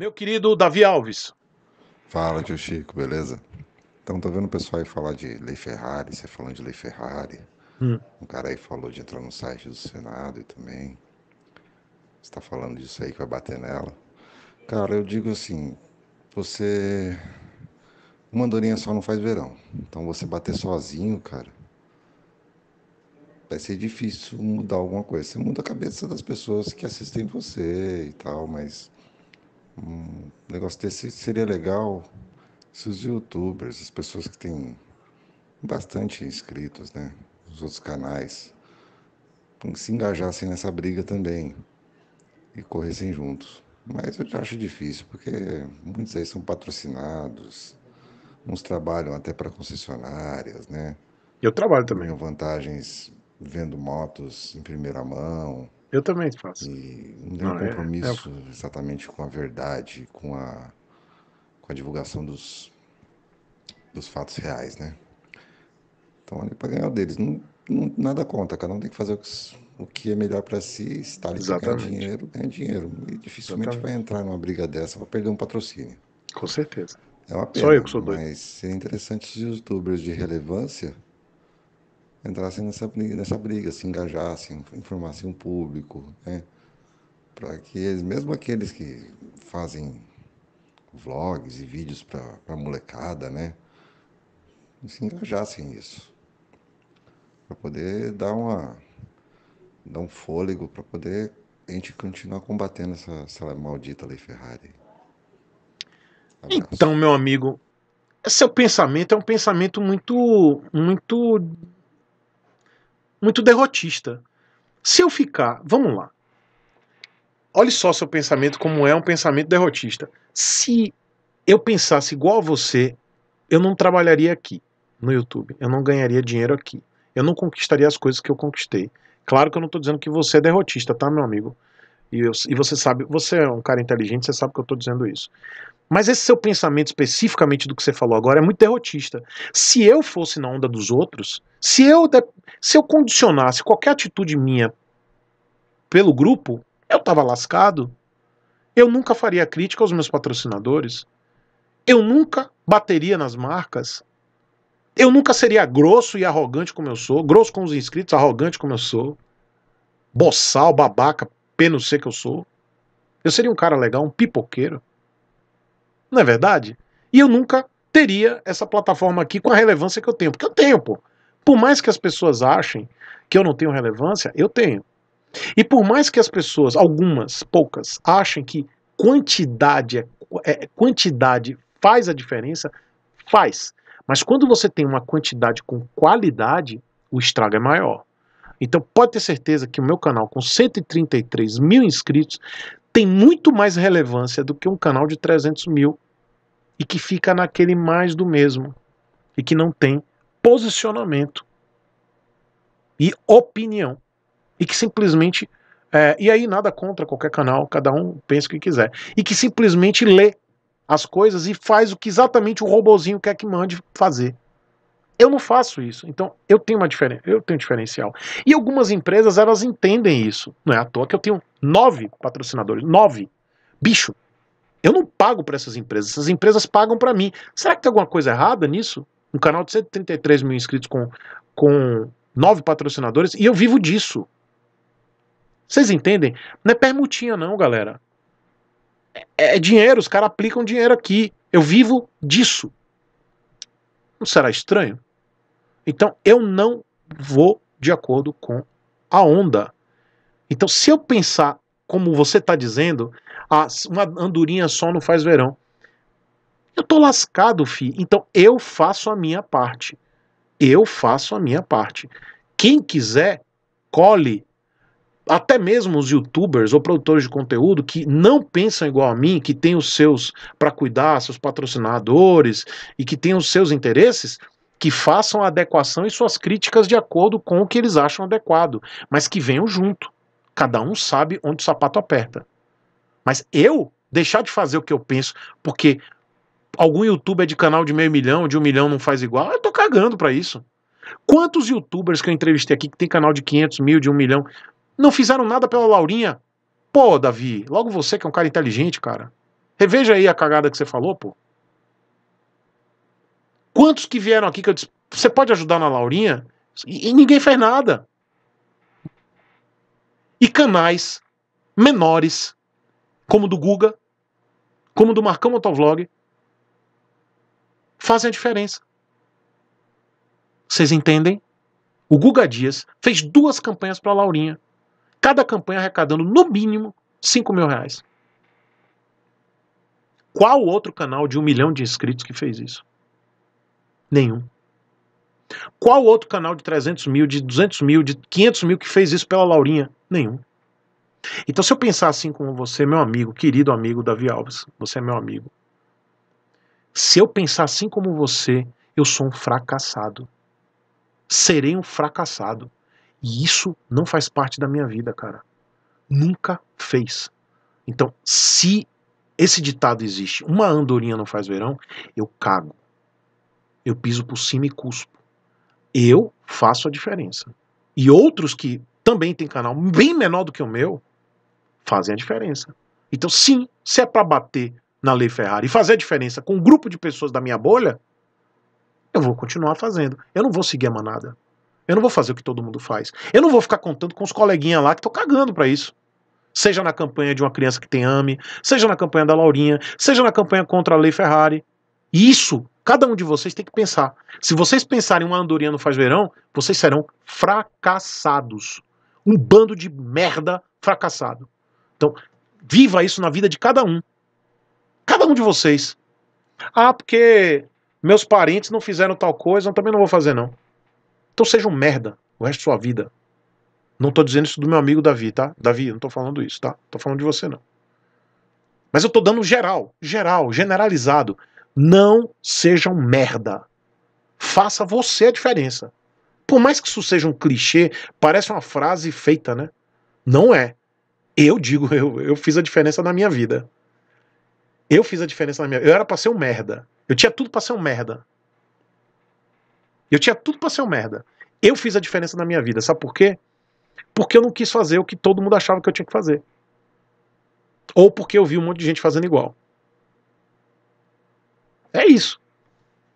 Meu querido Davi Alves. Fala, tio Chico, beleza? Então, tá vendo o pessoal aí falar de Lei Ferrari, você falando de Lei Ferrari. Hum. Um cara aí falou de entrar no site do Senado e também. Você tá falando disso aí que vai bater nela. Cara, eu digo assim, você. Uma andorinha só não faz verão. Então você bater sozinho, cara, vai ser difícil mudar alguma coisa. Você muda a cabeça das pessoas que assistem você e tal, mas um negócio desse seria legal se os youtubers, as pessoas que têm bastante inscritos, né? Os outros canais se engajassem nessa briga também e corressem juntos. Mas eu acho difícil, porque muitos aí são patrocinados, uns trabalham até para concessionárias, né? Eu trabalho também. Tenho vantagens vendo motos em primeira mão. Eu também faço. E não tem não, é, compromisso é, é... exatamente com a verdade, com a, com a divulgação dos, dos fatos reais, né? Então, ali para ganhar o deles. Não, não, nada conta, cada um tem que fazer o que, o que é melhor para si. estar está ali ganhar dinheiro, ganhar dinheiro. E dificilmente exatamente. vai entrar numa briga dessa para perder um patrocínio. Com certeza. É uma pena. Só eu que sou doido. Mas seria interessante os youtubers de relevância entrassem nessa briga, nessa briga se engajassem, informassem o público, né? para que eles, mesmo aqueles que fazem vlogs e vídeos para a molecada, né? se engajassem nisso, para poder dar uma dar um fôlego para poder a gente continuar combatendo essa, essa maldita lei Ferrari. Então, meu amigo, seu pensamento é um pensamento muito muito muito derrotista. Se eu ficar, vamos lá. Olhe só seu pensamento como é um pensamento derrotista. Se eu pensasse igual a você, eu não trabalharia aqui no YouTube, eu não ganharia dinheiro aqui, eu não conquistaria as coisas que eu conquistei. Claro que eu não estou dizendo que você é derrotista, tá, meu amigo? E, eu, e, você sabe, você é um cara inteligente, você sabe que eu estou dizendo isso. Mas esse seu pensamento especificamente do que você falou agora é muito derrotista. Se eu fosse na onda dos outros, se eu de, se eu condicionasse qualquer atitude minha pelo grupo, eu tava lascado. Eu nunca faria crítica aos meus patrocinadores. Eu nunca bateria nas marcas. Eu nunca seria grosso e arrogante como eu sou, grosso com os inscritos, arrogante como eu sou, boçal, babaca, pé ser que eu sou. Eu seria um cara legal, um pipoqueiro. Não é verdade? E eu nunca teria essa plataforma aqui com a relevância que eu tenho, porque eu tenho, pô. Por mais que as pessoas achem que eu não tenho relevância, eu tenho. E por mais que as pessoas, algumas, poucas, achem que quantidade é, é quantidade faz a diferença, faz. Mas quando você tem uma quantidade com qualidade, o estrago é maior. Então pode ter certeza que o meu canal com 133 mil inscritos tem muito mais relevância do que um canal de 300 mil e que fica naquele mais do mesmo e que não tem posicionamento e opinião. E que simplesmente. É, e aí, nada contra qualquer canal, cada um pensa o que quiser. E que simplesmente lê as coisas e faz o que exatamente o robozinho quer que mande fazer. Eu não faço isso. Então, eu tenho uma diferença, eu tenho um diferencial. E algumas empresas, elas entendem isso. Não é à toa que eu tenho nove patrocinadores. Nove. Bicho, eu não pago para essas empresas. Essas empresas pagam para mim. Será que tem alguma coisa errada nisso? Um canal de 133 mil inscritos com, com nove patrocinadores e eu vivo disso. Vocês entendem? Não é permutinha, não, galera. É, é dinheiro, os caras aplicam dinheiro aqui. Eu vivo disso. Não será estranho? Então eu não vou de acordo com a onda. Então, se eu pensar como você está dizendo, ah, uma andorinha só não faz verão eu tô lascado, fi. Então eu faço a minha parte. Eu faço a minha parte. Quem quiser, colhe. Até mesmo os youtubers ou produtores de conteúdo que não pensam igual a mim, que tem os seus para cuidar, seus patrocinadores e que tem os seus interesses, que façam a adequação e suas críticas de acordo com o que eles acham adequado, mas que venham junto. Cada um sabe onde o sapato aperta. Mas eu deixar de fazer o que eu penso porque algum youtuber de canal de meio milhão, de um milhão não faz igual, eu tô cagando pra isso. Quantos youtubers que eu entrevistei aqui que tem canal de 500 mil, de um milhão, não fizeram nada pela Laurinha? Pô, Davi, logo você que é um cara inteligente, cara. Reveja aí a cagada que você falou, pô. Quantos que vieram aqui que eu disse, você pode ajudar na Laurinha? E, e ninguém fez nada. E canais menores, como o do Guga, como o do Marcão Motovlog, fazem a diferença. Vocês entendem? O Guga Dias fez duas campanhas para a Laurinha. Cada campanha arrecadando, no mínimo, 5 mil reais. Qual outro canal de um milhão de inscritos que fez isso? Nenhum. Qual outro canal de 300 mil, de 200 mil, de 500 mil que fez isso pela Laurinha? Nenhum. Então, se eu pensar assim com você, meu amigo, querido amigo Davi Alves, você é meu amigo, se eu pensar assim como você, eu sou um fracassado. Serei um fracassado. E isso não faz parte da minha vida, cara. Nunca fez. Então, se esse ditado existe, uma andorinha não faz verão, eu cago. Eu piso por cima e cuspo. Eu faço a diferença. E outros que também têm canal bem menor do que o meu fazem a diferença. Então, sim, se é para bater na Lei Ferrari e fazer a diferença com um grupo de pessoas da minha bolha, eu vou continuar fazendo. Eu não vou seguir a manada. Eu não vou fazer o que todo mundo faz. Eu não vou ficar contando com os coleguinhas lá que estão cagando para isso. Seja na campanha de uma criança que tem AME, seja na campanha da Laurinha, seja na campanha contra a Lei Ferrari. Isso, cada um de vocês tem que pensar. Se vocês pensarem uma andorinha no faz verão, vocês serão fracassados. Um bando de merda fracassado. Então, viva isso na vida de cada um. Cada um de vocês. Ah, porque meus parentes não fizeram tal coisa, eu também não vou fazer, não. Então seja um merda o resto da sua vida. Não tô dizendo isso do meu amigo Davi, tá? Davi, não tô falando isso, tá? Tô falando de você, não. Mas eu tô dando geral, geral, generalizado. Não seja um merda. Faça você a diferença. Por mais que isso seja um clichê, parece uma frase feita, né? Não é. Eu digo, eu, eu fiz a diferença na minha vida. Eu fiz a diferença na minha vida. Eu era pra ser um merda. Eu tinha tudo pra ser um merda. Eu tinha tudo pra ser um merda. Eu fiz a diferença na minha vida. Sabe por quê? Porque eu não quis fazer o que todo mundo achava que eu tinha que fazer. Ou porque eu vi um monte de gente fazendo igual. É isso.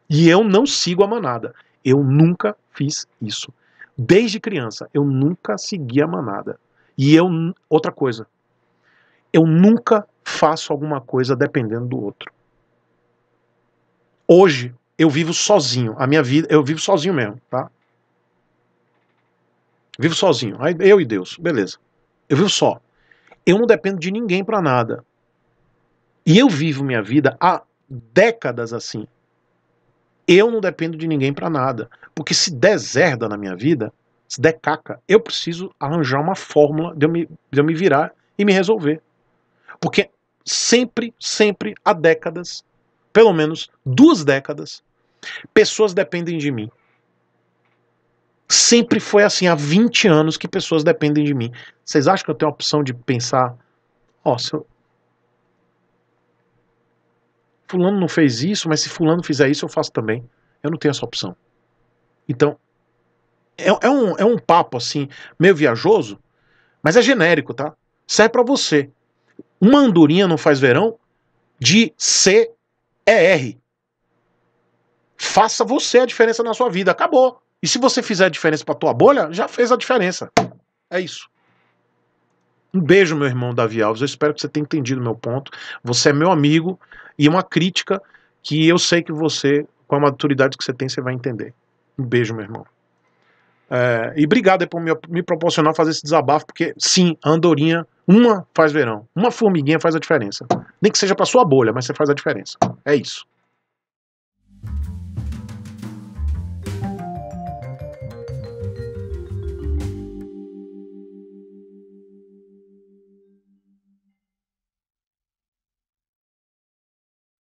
E eu não sigo a manada. Eu nunca fiz isso. Desde criança, eu nunca segui a manada. E eu. Outra coisa. Eu nunca faço alguma coisa dependendo do outro. Hoje eu vivo sozinho, a minha vida eu vivo sozinho mesmo, tá? Vivo sozinho, eu e Deus, beleza. Eu vivo só. Eu não dependo de ninguém para nada. E eu vivo minha vida há décadas assim. Eu não dependo de ninguém para nada, porque se zerda na minha vida, se decaca, eu preciso arranjar uma fórmula de eu me, de eu me virar e me resolver. Porque sempre, sempre há décadas, pelo menos duas décadas, pessoas dependem de mim. Sempre foi assim, há 20 anos que pessoas dependem de mim. Vocês acham que eu tenho a opção de pensar, ó, oh, se eu... fulano não fez isso, mas se fulano fizer isso, eu faço também. Eu não tenho essa opção. Então, é, é, um, é um papo assim, meio viajoso, mas é genérico, tá? Serve é para você. Uma andorinha não faz verão? De c r Faça você a diferença na sua vida. Acabou. E se você fizer a diferença pra tua bolha, já fez a diferença. É isso. Um beijo, meu irmão Davi Alves. Eu espero que você tenha entendido meu ponto. Você é meu amigo e uma crítica que eu sei que você, com a maturidade que você tem, você vai entender. Um beijo, meu irmão. É, e obrigado por me, me proporcionar fazer esse desabafo, porque sim, a andorinha, uma faz verão, uma formiguinha faz a diferença. Nem que seja para sua bolha, mas você faz a diferença. É isso.